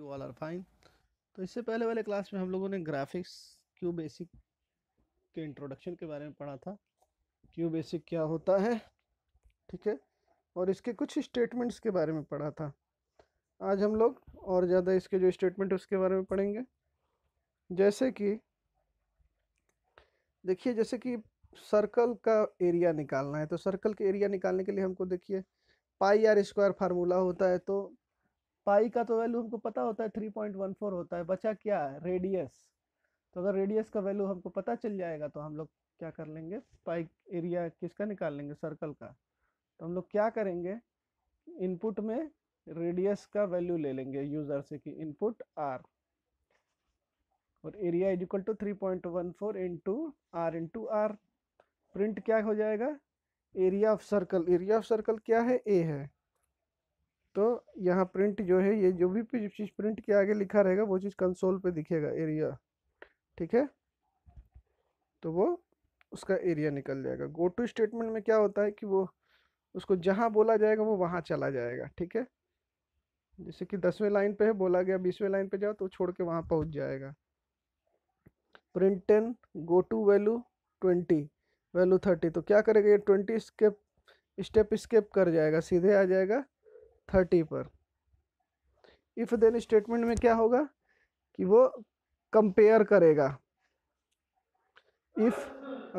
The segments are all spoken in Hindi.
यू ऑल आर फाइन तो इससे पहले वाले क्लास में हम लोगों ने ग्राफिक्स क्यू बेसिक के इंट्रोडक्शन के बारे में पढ़ा था क्यू बेसिक क्या होता है ठीक है और इसके कुछ स्टेटमेंट्स के बारे में पढ़ा था आज हम लोग और ज़्यादा इसके जो स्टेटमेंट उसके बारे में पढ़ेंगे जैसे कि देखिए जैसे कि सर्कल का एरिया निकालना है तो सर्कल के एरिया निकालने के लिए हमको देखिए पाई आर स्क्वायर फार्मूला होता है तो पाई का तो वैल्यू हमको पता होता है थ्री पॉइंट वन फोर होता है बचा क्या है रेडियस तो अगर रेडियस का वैल्यू हमको पता चल जाएगा तो हम लोग क्या कर लेंगे पाई एरिया किसका निकाल लेंगे सर्कल का तो हम लोग क्या करेंगे इनपुट में रेडियस का वैल्यू ले लेंगे यूजर से कि इनपुट आर और area is equal to three point one four into R into R print क्या हो जाएगा area of circle area of circle क्या है ए है तो यहाँ प्रिंट जो है ये जो भी चीज़ प्रिंट के आगे लिखा रहेगा वो चीज़ कंसोल पे दिखेगा एरिया ठीक है तो वो उसका एरिया निकल जाएगा गो टू स्टेटमेंट में क्या होता है कि वो उसको जहाँ बोला जाएगा वो वहाँ चला जाएगा ठीक है जैसे कि दसवें लाइन पे है बोला गया बीसवें लाइन पे जाओ तो छोड़ के वहाँ पहुँच जाएगा print ten go to value twenty value thirty तो क्या करेगा ये ट्वेंटी स्केप स्टेप स्केप कर जाएगा सीधे आ जाएगा थर्टी पर इफ़ देन स्टेटमेंट में क्या होगा कि वो कंपेयर करेगा इफ़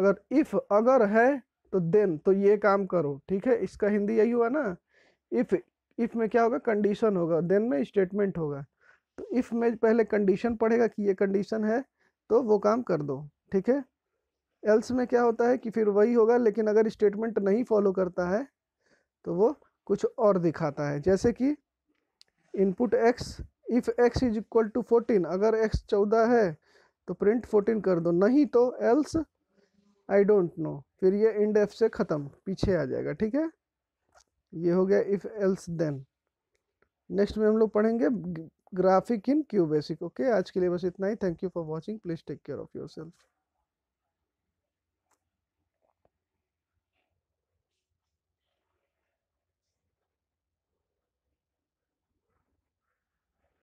अगर इफ़ अगर है तो देन तो ये काम करो ठीक है इसका हिंदी यही हुआ ना इफ़ इफ़ में क्या होगा कंडीशन होगा देन में स्टेटमेंट होगा तो इफ़ में पहले कंडीशन पड़ेगा कि ये कंडीशन है तो वो काम कर दो ठीक है एल्स में क्या होता है कि फिर वही होगा लेकिन अगर स्टेटमेंट नहीं फॉलो करता है तो वो कुछ और दिखाता है जैसे कि input X if X is equal to fourteen अगर एक्स चौदह है तो प्रिंट फोर्टीन कर दो नहीं तो एल्स आई डोंट नो फिर ये इंड एफ से ख़त्म पीछे आ जाएगा ठीक है ये हो गया इफ़ एल्स देन नेक्स्ट में हम लोग पढ़ेंगे graphic in QBasic okay आज के लिए बस इतना ही thank you for watching please take care of your self